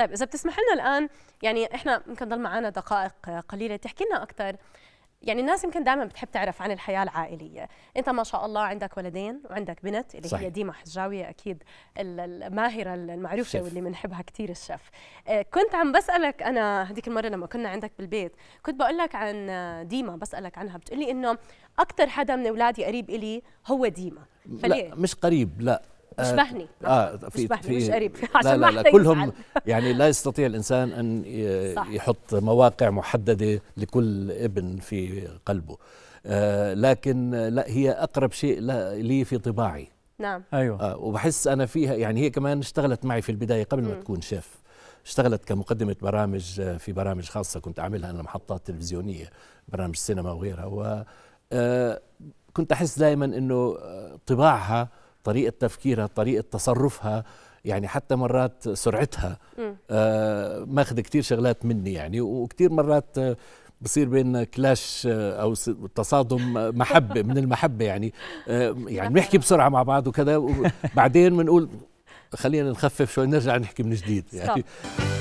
طيب اذا بتسمح لنا الان يعني احنا يمكن ضل معنا دقائق قليله تحكي لنا اكثر يعني الناس يمكن دائما بتحب تعرف عن الحياه العائليه، انت ما شاء الله عندك ولدين وعندك بنت اللي صحيح. هي ديما حجاويه اكيد الماهره المعروفه شيف. واللي بنحبها كثير الشيف. آه، كنت عم بسالك انا هذيك المره لما كنا عندك بالبيت، كنت بقول لك عن آه، ديما بسالك عنها بتقول لي انه اكثر حدا من اولادي قريب الي هو ديما فليه؟ لا مش قريب لا اشبهني اه في مش, في مش قريب عشان لا لا, لا كلهم يعني لا يستطيع الانسان ان يحط مواقع محدده لكل ابن في قلبه آه لكن لا هي اقرب شيء لي في طباعي نعم ايوه آه وبحس انا فيها يعني هي كمان اشتغلت معي في البدايه قبل ما تكون شيف اشتغلت كمقدمه برامج آه، في برامج خاصه كنت اعملها انا محطات تلفزيونيه برامج سينما وغيرها و آه كنت احس دائما انه آه، طباعها طريقه تفكيرها طريقه تصرفها يعني حتى مرات سرعتها آه ماخذ كتير شغلات مني يعني وكتير مرات آه، بصير بين كلاش آه، او تصادم آه، محبه من المحبه يعني يعني بنحكي بسرعه مع بعض وكذا وبعدين بنقول خلينا نخفف شوي نرجع نحكي من جديد يعني